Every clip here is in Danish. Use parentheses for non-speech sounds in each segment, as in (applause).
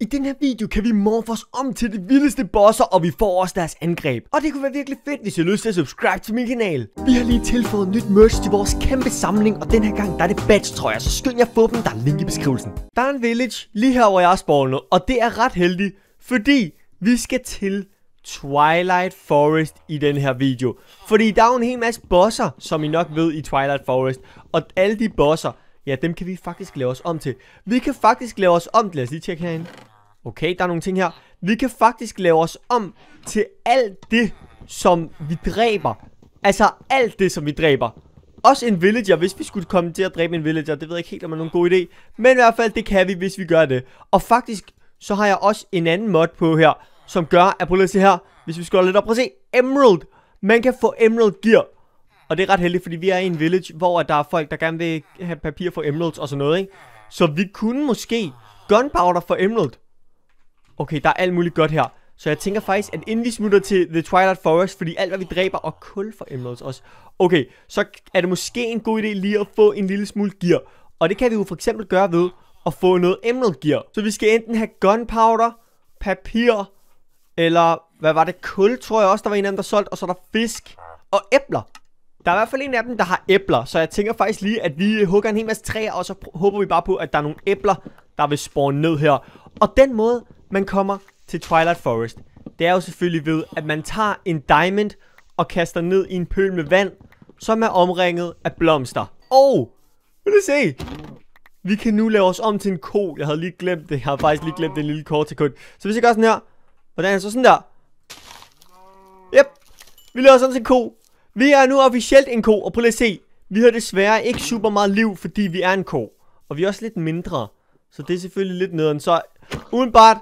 I den her video kan vi morfe os om til de vildeste bosser, og vi får også deres angreb. Og det kunne være virkelig fedt, hvis I lyst til at subscribe til min kanal. Vi har lige tilføjet nyt merch til vores kæmpe samling, og den her gang der er det badge jeg. så skynd jer få dem, der er link i beskrivelsen. Der er en village lige her, hvor jeg er spawnet, og det er ret heldigt, fordi vi skal til Twilight Forest i den her video. Fordi der er jo en hel masse bosser, som I nok ved i Twilight Forest, og alle de bosser, ja, dem kan vi faktisk lave os om til. Vi kan faktisk lave os om til, lad os lige tjekke herinde. Okay, der er nogle ting her. Vi kan faktisk lave os om til alt det, som vi dræber. Altså alt det, som vi dræber. Også en villager, hvis vi skulle komme til at dræbe en villager. Det ved jeg ikke helt, om er nogen god idé. Men i hvert fald, det kan vi, hvis vi gør det. Og faktisk, så har jeg også en anden mod på her, som gør, at prøv at se her, hvis vi scroller lidt op, prøv at se, Emerald. Man kan få Emerald Gear. Og det er ret heldigt, fordi vi er i en village, hvor der er folk, der gerne vil have papir for Emeralds og sådan noget, ikke? Så vi kunne måske Gunpowder for Emerald. Okay, der er alt muligt godt her. Så jeg tænker faktisk, at inden vi smutter til The Twilight Forest, fordi alt hvad vi dræber, og kul for emeralds også. Okay, så er det måske en god idé lige at få en lille smule gear. Og det kan vi jo for eksempel gøre ved at få noget emerald gear. Så vi skal enten have gunpowder, papir, eller hvad var det, kul tror jeg også, der var en af dem, der solgte, og så er der fisk og æbler. Der er i hvert fald en af dem, der har æbler, så jeg tænker faktisk lige, at vi hugger en hel masse træer, og så håber vi bare på, at der er nogle æbler, der vil spawne ned her. Og den måde, man kommer til Twilight Forest, det er jo selvfølgelig ved, at man tager en diamond og kaster ned i en pøl med vand, som er omringet af blomster. Og, vil du se? Vi kan nu lave os om til en ko. Jeg havde lige glemt det. Jeg har faktisk lige glemt det en lille kort sekund. Så hvis jeg gør sådan her. Hvordan er det så sådan der? Yep. Vi laver os om til en ko. Vi er nu officielt en ko. Og prøv lige at se. Vi har desværre ikke super meget liv, fordi vi er en ko. Og vi er også lidt mindre. Så det er selvfølgelig lidt nederen. Så udenbart,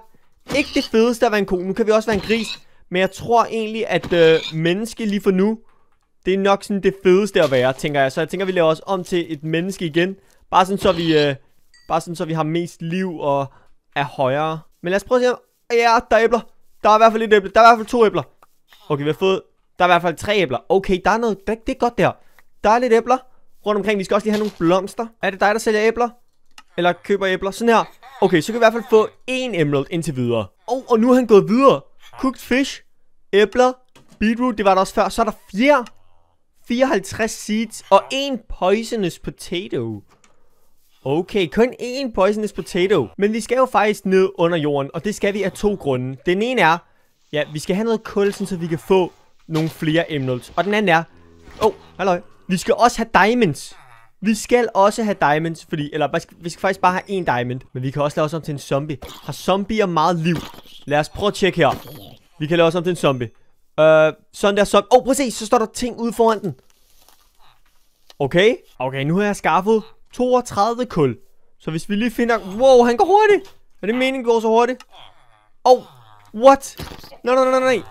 ikke det fedeste at være en ko. Nu kan vi også være en gris. Men jeg tror egentlig, at øh, menneske lige for nu, det er nok sådan det fedeste at være, tænker jeg. Så jeg tænker, vi laver os om til et menneske igen. Bare sådan, så vi, øh, bare sådan, så vi har mest liv og er højere. Men lad os prøve at se om... Ja, der er æbler. Der er i hvert fald et æble. Der er i hvert fald to æbler. Okay, vi har fået... Der er i hvert fald tre æbler. Okay, der er noget... Der, det er godt der. Der er lidt æbler rundt omkring. Vi skal også lige have nogle blomster. Er det dig, der sælger æbler? Eller køber æbler? Sådan her. Okay, så kan vi i hvert fald få en emerald indtil videre. Oh, og nu er han gået videre. Cooked fish, æbler, beetroot, det var der også før. Så er der fire, 54 seeds og en poisonous potato. Okay, kun en poisonous potato. Men vi skal jo faktisk ned under jorden, og det skal vi af to grunde. Den ene er, ja, vi skal have noget kul, så vi kan få nogle flere emeralds. Og den anden er, åh, oh, halløj, vi skal også have diamonds. Vi skal også have diamonds, fordi... Eller vi skal faktisk bare have en diamond. Men vi kan også lave os om til en zombie. Har zombier meget liv? Lad os prøve at tjekke her. Vi kan lave os om til en zombie. Øh, sådan der zombie. Åh, oh, prøv at se, så står der ting ude foran den. Okay. Okay, nu har jeg skaffet 32 kul. Så hvis vi lige finder... Wow, han går hurtigt. Er det meningen, går så hurtigt? Oh, what? Nej, nej, nej, nej.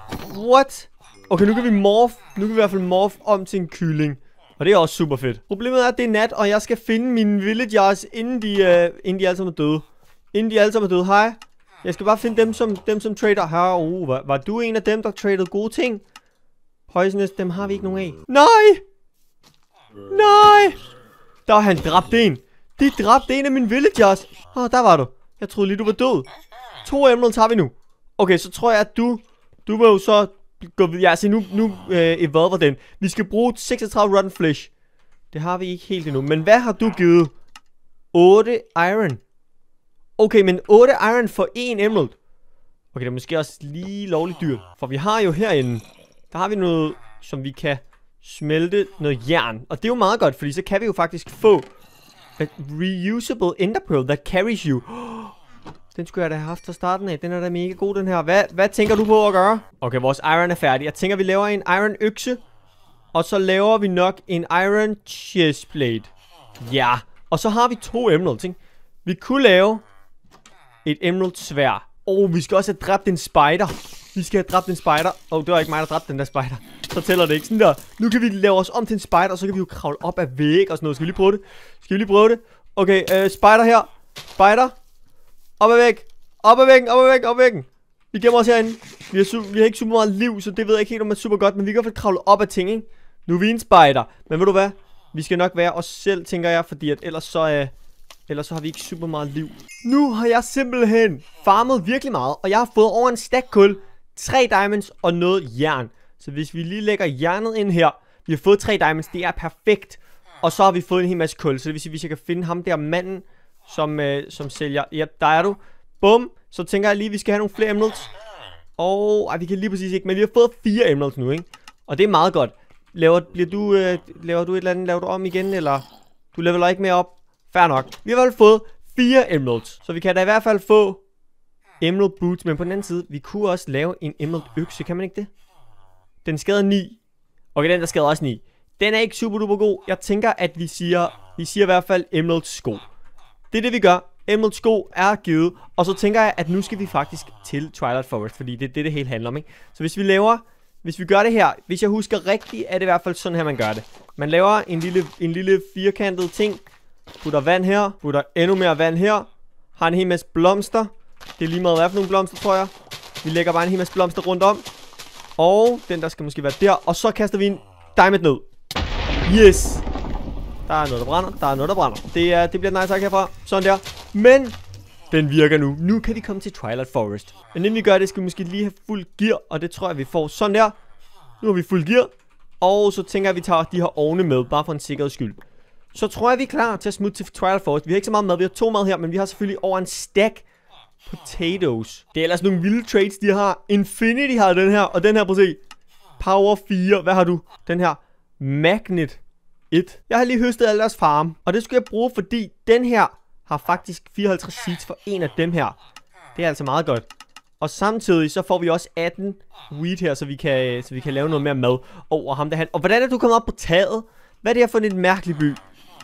What? Okay, nu kan vi morph. Nu kan vi i hvert fald morph om til en kylling. Og det er også super fedt. Problemet er, at det er nat, og jeg skal finde mine villagers, inden de, uh, inden de alle sammen er døde. Inden de alle sammen er døde. Hej. Jeg skal bare finde dem, som, dem, som trader her. Oh, var, var du en af dem, der tradede gode ting? Poisonous, dem har vi ikke nogen af. Nej! Nej! Der var han dræbt en. De dræbte en af mine villagers. Åh, oh, der var du. Jeg troede lige, du var død. To emeralds har vi nu. Okay, så tror jeg, at du... Du var jo så gå videre. Ja, se nu, nu øh, evolver den. Vi skal bruge 36 rotten flesh. Det har vi ikke helt endnu. Men hvad har du givet? 8 iron. Okay, men 8 iron for 1 emerald. Okay, det er måske også lige lovligt dyrt. For vi har jo herinde, der har vi noget, som vi kan smelte noget jern. Og det er jo meget godt, fordi så kan vi jo faktisk få a reusable enderpearl that carries you. Oh, den skulle jeg da have haft fra starten af. Den er da mega god, den her. Hvad, hvad tænker du på at gøre? Okay, vores iron er færdig. Jeg tænker, vi laver en iron økse. Og så laver vi nok en iron chestplate. Ja. Og så har vi to emeralds, ting. Vi kunne lave et emerald svær. Og oh, vi skal også have dræbt en spider. Vi skal have dræbt en spider. Og oh, det var ikke mig, der dræbte den der spider. Så tæller det ikke sådan der. Nu kan vi lave os om til en spider, og så kan vi jo kravle op af væg og sådan noget. Skal vi lige prøve det? Skal vi lige prøve det? Okay, uh, spider her. Spider. Op ad væk. Op ad væggen, op ad væk, op ad væggen. Vi gemmer os herinde. Vi har, vi har ikke super meget liv, så det ved jeg ikke helt, om man er super godt. Men vi kan i hvert fald kravle op ad ting, ikke? Nu er vi en spider. Men ved du hvad? Vi skal nok være os selv, tænker jeg, fordi at ellers så, øh, ellers så har vi ikke super meget liv. Nu har jeg simpelthen farmet virkelig meget, og jeg har fået over en stak kul, tre diamonds og noget jern. Så hvis vi lige lægger jernet ind her, vi har fået tre diamonds, det er perfekt. Og så har vi fået en hel masse kul, så det vil sige, hvis jeg kan finde ham der manden, som, øh, som sælger. Ja, der er du. Bum. Så tænker jeg lige, at vi skal have nogle flere emeralds. Og, ej, vi kan lige præcis ikke, men vi har fået fire emeralds nu, ikke? Og det er meget godt. Laver, bliver du, øh, laver du et eller andet, laver du om igen, eller du leveler ikke mere op? Fair nok. Vi har i hvert fald fået fire emeralds, så vi kan da i hvert fald få emerald boots, men på den anden side, vi kunne også lave en emerald økse, kan man ikke det? Den skader 9. Okay, den der skader også 9. Den er ikke super duper god. Jeg tænker, at vi siger, vi siger i hvert fald emerald sko. Det er det, vi gør. Emerald Sko er givet, og så tænker jeg, at nu skal vi faktisk til Twilight Forest, fordi det er det, det hele handler om, ikke? Så hvis vi laver, hvis vi gør det her, hvis jeg husker rigtigt, er det i hvert fald sådan her, man gør det. Man laver en lille, en lille firkantet ting, putter vand her, putter endnu mere vand her, har en hel masse blomster, det er lige meget hvad for nogle blomster, tror jeg. Vi lægger bare en hel masse blomster rundt om, og den der skal måske være der, og så kaster vi en diamond ned. Yes! Der er noget, der brænder. Der er noget, der brænder. Det, er, det bliver nice tak herfra. Sådan der. Men den virker nu. Nu kan vi komme til Twilight Forest. Men inden vi gør det, skal vi måske lige have fuld gear. Og det tror jeg, vi får sådan der. Nu har vi fuld gear. Og så tænker jeg, at vi tager de her ovne med. Bare for en sikkerheds skyld. Så tror jeg, vi er klar til at smutte til Twilight Forest. Vi har ikke så meget mad. Vi har to mad her. Men vi har selvfølgelig over en stack potatoes. Det er ellers nogle vilde trades, de har. Infinity har den her. Og den her, prøv at se. Power 4. Hvad har du? Den her. Magnet. 1. Jeg har lige høstet alle deres farm, og det skulle jeg bruge, fordi den her har faktisk 54 seeds for en af dem her. Det er altså meget godt. Og samtidig så får vi også 18 wheat her, så vi kan, så vi kan lave noget mere mad over ham der han. Og hvordan er du kommet op på taget? Hvad er det her for en mærkelig by?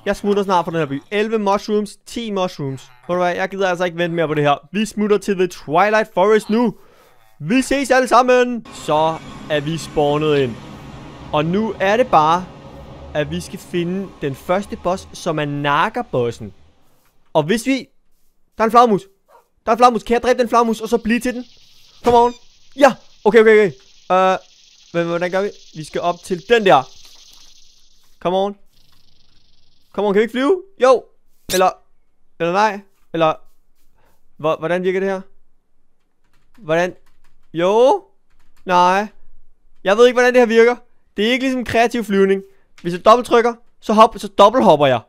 Jeg smutter snart fra den her by. 11 mushrooms, 10 mushrooms. Hvor du hvad, jeg gider altså ikke vente mere på det her. Vi smutter til The Twilight Forest nu. Vi ses alle sammen. Så er vi spawnet ind. Og nu er det bare at vi skal finde den første boss, som er nakker-bossen. Og hvis vi... Der er en flagmus. Der er en flagmus. Kan jeg dræbe den flagmus, og så blive til den? Kom on. Ja. Okay, okay, okay. Øh, men hvordan gør vi? Vi skal op til den der. Come on. Come on, kan vi ikke flyve? Jo. Eller... Eller nej. Eller... Hvordan virker det her? Hvordan? Jo. Nej. Jeg ved ikke, hvordan det her virker. Det er ikke ligesom kreativ flyvning. Hvis jeg dobbelttrykker, så, hop, så dobbelthopper jeg.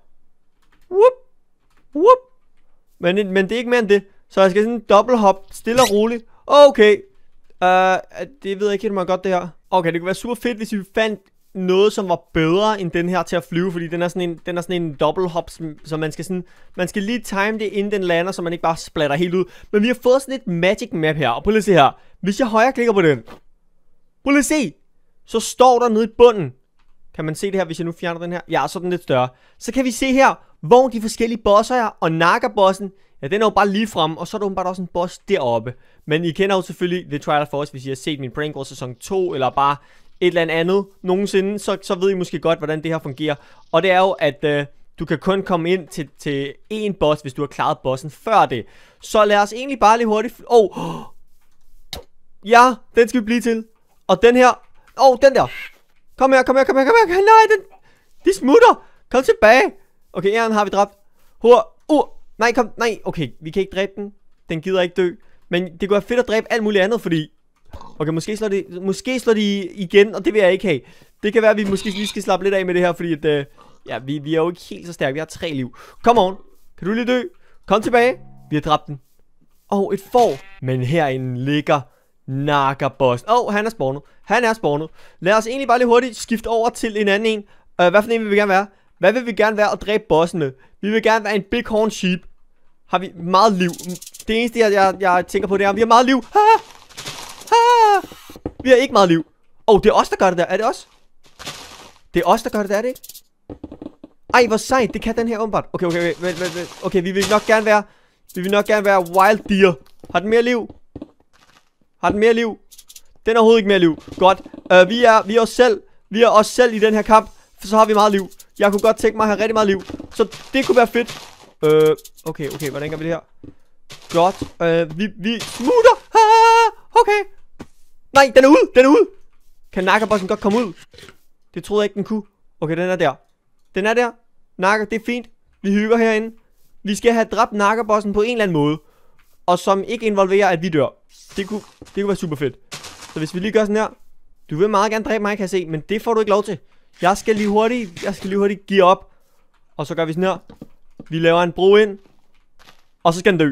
Whoop, whoop. Men, men det er ikke mere end det. Så jeg skal sådan dobbelthop, stille og roligt. Okay. Uh, det ved jeg ikke helt, meget godt det her. Okay, det kunne være super fedt, hvis vi fandt noget, som var bedre end den her til at flyve, fordi den er sådan en, den er sådan en dobbelthop, så man skal sådan, man skal lige time det, inden den lander, så man ikke bare splatter helt ud. Men vi har fået sådan et magic map her, og prøv lige at se her. Hvis jeg højre klikker på den, prøv lige at se, så står der nede i bunden, kan man se det her, hvis jeg nu fjerner den her? Ja, så er den lidt større. Så kan vi se her, hvor de forskellige bosser er, og Naga-bossen, ja, den er jo bare lige frem, og så er der åbenbart også en boss deroppe. Men I kender jo selvfølgelig The Trial Force, hvis I har set min Prank War sæson 2, eller bare et eller andet, andet nogensinde, så, så ved I måske godt, hvordan det her fungerer. Og det er jo, at øh, du kan kun komme ind til, til én boss, hvis du har klaret bossen før det. Så lad os egentlig bare lige hurtigt... Åh! Oh. Ja, den skal vi blive til. Og den her... Åh, oh, den der! Kom her, kom her, kom her, kom her. Nej, den... De smutter. Kom tilbage. Okay, æren har vi dræbt. Hur. Uh. Nej, kom. Nej, okay. Vi kan ikke dræbe den. Den gider ikke dø. Men det kunne være fedt at dræbe alt muligt andet, fordi... Okay, måske slår de, måske slår de igen, og det vil jeg ikke have. Det kan være, at vi måske lige skal slappe lidt af med det her, fordi at, uh... ja, vi, vi er jo ikke helt så stærke. Vi har tre liv. Kom on. Kan du lige dø? Kom tilbage. Vi har dræbt den. Åh, oh, et får. Men herinde ligger Boss. Åh, oh, han er spawnet. Han er spawnet. Lad os egentlig bare lige hurtigt skifte over til en anden en. Uh, hvad for en vil vi gerne være? Hvad vil vi gerne være at dræbe bossen med? Vi vil gerne være en big horn sheep. Har vi meget liv. Det eneste, jeg, jeg, jeg tænker på, det er, at vi har meget liv. Ha! Ha! Vi har ikke meget liv. Åh, oh, det er os, der gør det der. Er det os? Det er os, der gør det der, er det ikke? Ej, hvor sejt. Det kan den her åbenbart. Okay, okay, okay. Vent, vent, vent. Okay, vi vil nok gerne være... Vi vil nok gerne være wild deer. Har den mere liv? Har den mere liv? Den er overhovedet ikke mere liv. Godt. Uh, vi, er, vi er os selv. Vi er os selv i den her kamp. For så har vi meget liv. Jeg kunne godt tænke mig at have rigtig meget liv. Så det kunne være fedt. Øh, okay, okay. Hvordan gør vi det her? Godt. Øh, vi, vi smutter. Ah, okay. Nej, den er ude. Den er ude. Kan nakkerbossen godt komme ud? Det troede jeg ikke, den kunne. Okay, den er der. Den er der. Nakker, det er fint. Vi hygger herinde. Vi skal have dræbt nakkerbossen på en eller anden måde. Og som ikke involverer, at vi dør. Det kunne, det kunne være super fedt. Så hvis vi lige gør sådan her. Du vil meget gerne dræbe mig, kan jeg se, men det får du ikke lov til. Jeg skal lige hurtigt, jeg skal lige hurtigt give op. Og så gør vi sådan her. Vi laver en bro ind. Og så skal den dø.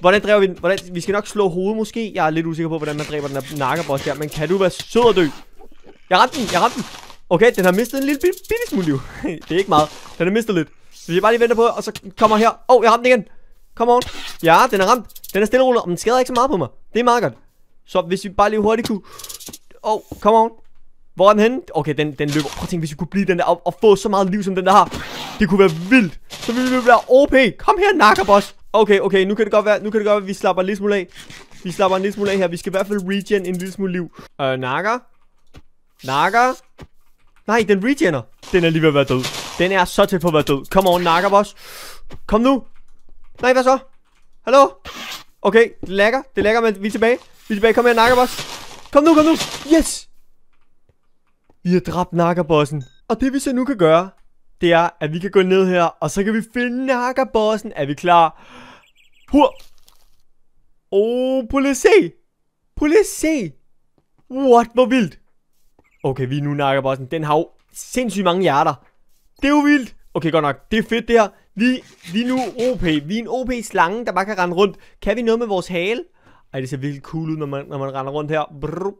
Hvordan dræber vi den? Hvordan? Vi skal nok slå hovedet måske. Jeg er lidt usikker på, hvordan man dræber den her nakkerboss der. Men kan du være sød og dø? Jeg ramte den, jeg ramte den. Okay, den har mistet en lille bitte, bitte smule liv. (laughs) det er ikke meget. Den har mistet lidt. Så vi bare lige venter på, og så kommer her. Åh, oh, jeg ramte den igen. Come on. Ja, den er ramt. Den er stille rullet, men og den skader ikke så meget på mig. Det er meget godt. Så hvis vi bare lige hurtigt kunne... Oh, come on. Hvor er den henne? Okay, den, den løber. Prøv at tænke, hvis vi kunne blive den der og få så meget liv, som den der har. Det kunne være vildt. Så ville vi være OP. Kom her, nakkerboss. Okay, okay, nu kan det godt være, nu kan det godt være, at vi slapper en lille smule af. Vi slapper en lille smule af her. Vi skal i hvert fald regen en lille smule liv. Øh, nakker. Nakker. Nej, den regener. Den er lige ved at være død. Den er så tæt på at være død. Come on, nakkerboss. Kom nu. Nej, hvad så? Hallo? Okay, det lækker. Det lækker, men vi er tilbage. Vi er tilbage. Kom her, Nakkerboss. Kom nu, kom nu. Yes. Vi har dræbt Nakkerbossen. Og det vi så nu kan gøre, det er, at vi kan gå ned her, og så kan vi finde Nakkerbossen. Er vi klar? Hur. Oh, prøv lige se. Prøv se. What, hvor vildt. Okay, vi er nu Nakkerbossen. Den har jo sindssygt mange hjerter. Det er jo vildt. Okay, godt nok. Det er fedt, det her. Vi, vi er nu OP. Vi er en OP-slange, der bare kan rende rundt. Kan vi noget med vores hale? Ej, det ser virkelig cool ud, når man, når man render rundt her. Brrr.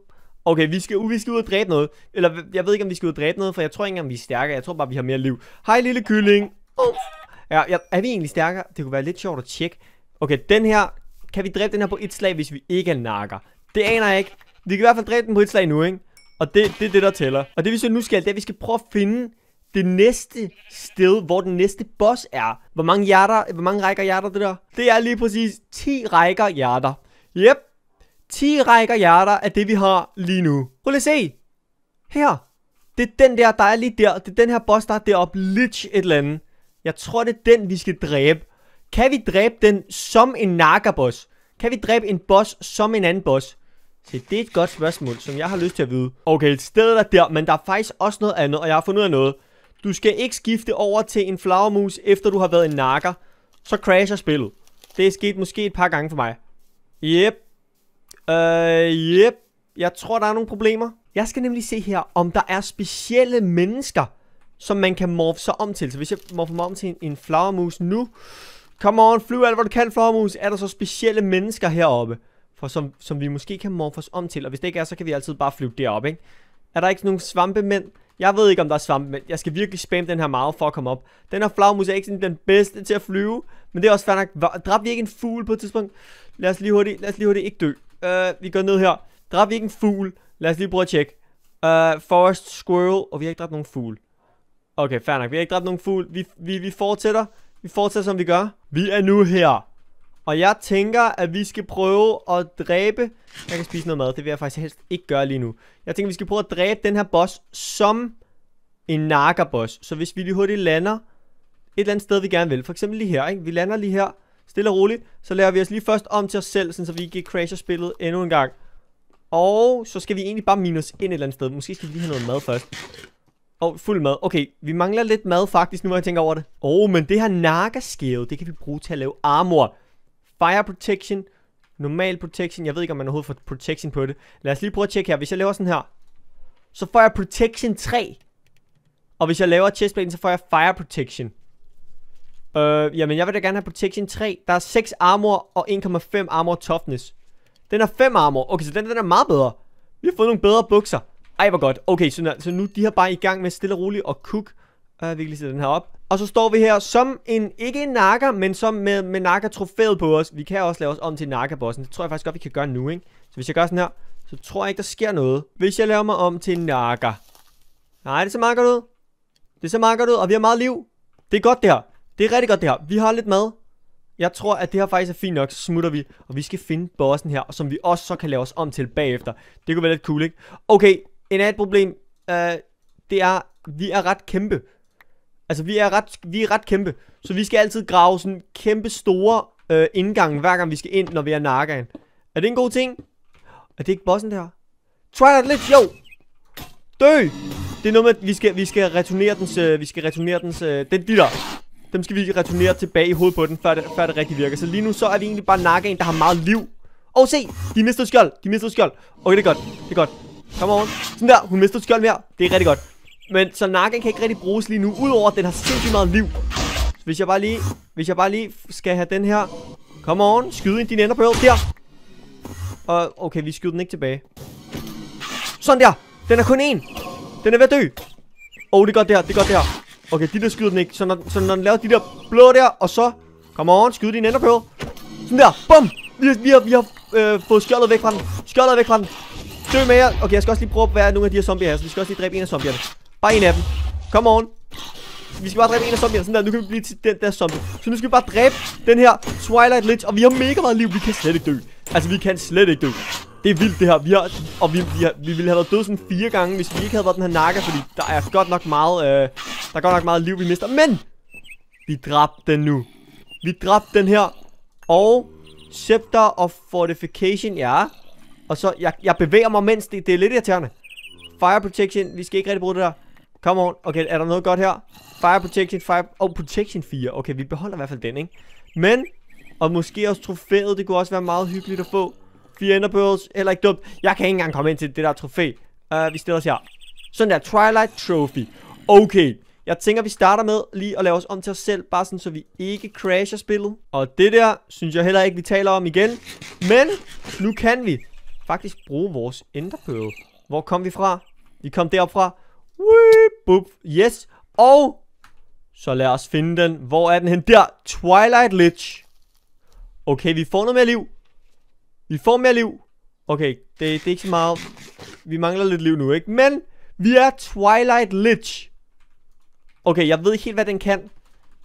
Okay, vi skal, vi skal ud og dræbe noget. Eller jeg ved ikke, om vi skal ud og dræbe noget, for jeg tror ikke engang, vi er stærkere. Jeg tror bare, vi har mere liv. Hej, lille kylling. Oh. Ja, ja, er vi egentlig stærkere? Det kunne være lidt sjovt at tjekke. Okay, den her. Kan vi dræbe den her på et slag, hvis vi ikke er nakker? Det aner jeg ikke. Vi kan i hvert fald dræbe den på et slag nu, ikke? Og det, det er det, der tæller. Og det vi så nu skal, det er, at vi skal prøve at finde det næste sted, hvor den næste boss er. Hvor mange hjerter, hvor mange rækker hjerter det der? Det er lige præcis 10 rækker hjerter. Yep. 10 rækker hjerter er det, vi har lige nu. Prøv lige at se. Her. Det er den der, der er lige der. Det er den her boss, der er deroppe. Lich et eller andet. Jeg tror, det er den, vi skal dræbe. Kan vi dræbe den som en Naga-boss? Kan vi dræbe en boss som en anden boss? Se, det er et godt spørgsmål, som jeg har lyst til at vide. Okay, stedet er der, men der er faktisk også noget andet, og jeg har fundet ud af noget. Du skal ikke skifte over til en flagermus, efter du har været en nakker. Så crasher spillet. Det er sket måske et par gange for mig. Yep. Øh, yep. Jeg tror, der er nogle problemer. Jeg skal nemlig se her, om der er specielle mennesker, som man kan morfe sig om til. Så hvis jeg morfer mig om til en, en flowermus nu... Come on, flyv alt, hvor du kan, flowermus. Er der så specielle mennesker heroppe? For som, som vi måske kan morfe os om til. Og hvis det ikke er, så kan vi altid bare flyve derop, ikke? Er der ikke nogen svampemænd? Jeg ved ikke, om der er svamp, men jeg skal virkelig spamme den her meget for at komme op. Den her flagmus er ikke den bedste til at flyve, men det er også fair nok. Dræb vi ikke en fugl på et tidspunkt? Lad os lige hurtigt, lad os lige hurtigt ikke dø. Uh, vi går ned her. Dræb vi ikke en fugl? Lad os lige prøve at tjekke. Uh, forest squirrel, og oh, vi har ikke dræbt nogen fugl. Okay, fair nok. Vi har ikke dræbt nogen fugl. Vi, vi, vi fortsætter. Vi fortsætter, som vi gør. Vi er nu her. Og jeg tænker, at vi skal prøve at dræbe... Jeg kan spise noget mad, det vil jeg faktisk helst ikke gøre lige nu. Jeg tænker, at vi skal prøve at dræbe den her boss som en boss Så hvis vi lige hurtigt lander et eller andet sted, vi gerne vil. For eksempel lige her, ikke? Vi lander lige her, stille og roligt. Så laver vi os lige først om til os selv, så vi ikke crasher spillet endnu en gang. Og så skal vi egentlig bare minus ind et eller andet sted. Måske skal vi lige have noget mad først. Og oh, fuld mad. Okay, vi mangler lidt mad faktisk, nu når jeg tænker over det. Åh, oh, men det her narkaskæve, det kan vi bruge til at lave armor. Fire protection, normal protection. Jeg ved ikke, om man overhovedet får protection på det. Lad os lige prøve at tjekke her. Hvis jeg laver sådan her, så får jeg protection 3. Og hvis jeg laver chestplaten, så får jeg fire protection. Øh, jamen jeg vil da gerne have protection 3. Der er 6 armor og 1,5 armor toughness. Den er 5 armor. Okay, så den, den er meget bedre. Vi har fået nogle bedre bukser. Ej, hvor godt. Okay, så, så nu de her bare i gang med stille og roligt at cook. Øh, uh, vi kan lige sætte den her op. Og så står vi her som en, ikke en nakker, men som med, med nakker-trofæet på os. Vi kan også lave os om til nakkerbossen. Det tror jeg faktisk godt, vi kan gøre nu, ikke? Så hvis jeg gør sådan her, så tror jeg ikke, der sker noget. Hvis jeg laver mig om til nakker. Nej, det ser meget godt ud. Det ser meget godt ud, og vi har meget liv. Det er godt det her. Det er rigtig godt det her. Vi har lidt mad. Jeg tror, at det her faktisk er fint nok, så smutter vi, og vi skal finde bossen her, som vi også så kan lave os om til bagefter. Det kunne være lidt cool, ikke? Okay, en andet problem, øh, det er, vi er ret kæmpe. Altså, vi er ret, vi er ret kæmpe. Så vi skal altid grave sådan kæmpe store øh, indgange, hver gang vi skal ind, når vi er narkaen. Er det en god ting? Er det ikke bossen der? Try that lidt, jo! Dø! Det er noget med, at vi skal, vi skal returnere dens, øh, vi skal returnere dens, øh, den der. Dem skal vi returnere tilbage i hovedet på den, før det, før det rigtig virker. Så lige nu, så er vi egentlig bare narkaen, der har meget liv. Åh, oh, se! De mistede skjold! De mistede skjold! Okay, det er godt. Det er godt. Kom on. Sådan der. Hun mistede skjold mere. Det er rigtig godt. Men så nakken kan ikke rigtig bruges lige nu, udover at den har sindssygt meget liv. Så hvis jeg bare lige, hvis jeg bare lige skal have den her. Come on, skyde ind din enderpøl der. Og okay, vi skyder den ikke tilbage. Sådan der, den er kun en. Den er ved at dø. Åh, oh, det er godt der, det er godt der. Okay, de der skyder den ikke. Så når, så når den laver de der blå der, og så... Come on, skyde din enderpøl Sådan der, bum. Vi, vi har, vi har øh, fået skjoldet væk fra den. Skjoldet væk fra den. Dø med jer. Okay, jeg skal også lige prøve at være nogle af de her zombier her, så vi skal også lige dræbe en af zombierne. Bare en af dem. Come on. Vi skal bare dræbe en af zombierne. Sådan der. Nu kan vi blive til den der zombie. Så nu skal vi bare dræbe den her Twilight Lich. Og vi har mega meget liv. Vi kan slet ikke dø. Altså, vi kan slet ikke dø. Det er vildt det her. Vi har, og vi, vi, har, vi ville have været døde sådan fire gange, hvis vi ikke havde været den her nakke. Fordi der er godt nok meget, øh, der er godt nok meget liv, vi mister. Men! Vi dræbte den nu. Vi dræbte den her. Og Scepter of Fortification, ja. Og så, jeg, jeg bevæger mig mens det, det er lidt irriterende. Fire Protection, vi skal ikke rigtig bruge det der. Come on. Okay, er der noget godt her? Fire Protection 5. Oh, Protection 4. Okay, vi beholder i hvert fald den, ikke? Men, og måske også trofæet. Det kunne også være meget hyggeligt at få. Fire Ender Pearls. Heller ikke dumt. Jeg kan ikke engang komme ind til det der trofæ. Uh, vi stiller os her. Sådan der. Twilight Trophy. Okay. Jeg tænker, vi starter med lige at lave os om til os selv, bare sådan, så vi ikke crasher spillet. Og det der, synes jeg heller ikke, vi taler om igen. Men, nu kan vi faktisk bruge vores enderpearl. Hvor kom vi fra? Vi kom derop fra. Weep, boop. Yes. Og så lad os finde den. Hvor er den hen? Der. Twilight Lich. Okay, vi får noget mere liv. Vi får mere liv. Okay, det, det er ikke så meget. Vi mangler lidt liv nu, ikke? Men vi er Twilight Lich. Okay, jeg ved ikke helt, hvad den kan.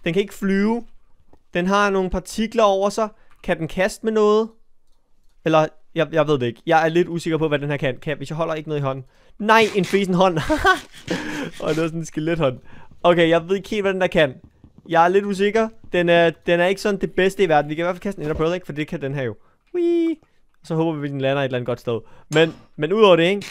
Den kan ikke flyve. Den har nogle partikler over sig. Kan den kaste med noget? Eller jeg, jeg ved det ikke. Jeg er lidt usikker på, hvad den her kan. kan hvis jeg holder ikke noget i hånden. Nej, en fesen hånd. (laughs) og det er sådan en skelethånd. Okay, jeg ved ikke helt, hvad den der kan. Jeg er lidt usikker. Den er, den er ikke sådan det bedste i verden. Vi kan i hvert fald kaste en ender pearl, ikke? For det kan den her jo. Whee! Så håber vi, at den lander et eller andet godt sted. Men, men udover det, ikke?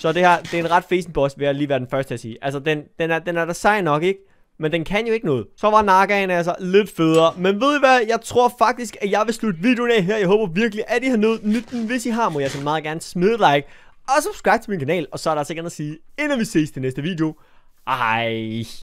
Så det her, det er en ret fesen boss, vil jeg lige være den første at sige. Altså, den, den, er, den er da sej nok, ikke? men den kan jo ikke noget. Så var Nagaen altså lidt federe. Men ved I hvad? Jeg tror faktisk, at jeg vil slutte videoen af her. Jeg håber virkelig, at I har nødt nytten. Hvis I har, må jeg så altså meget gerne smide like og subscribe til min kanal. Og så er der altså at sige, inden vi ses i næste video. Ej.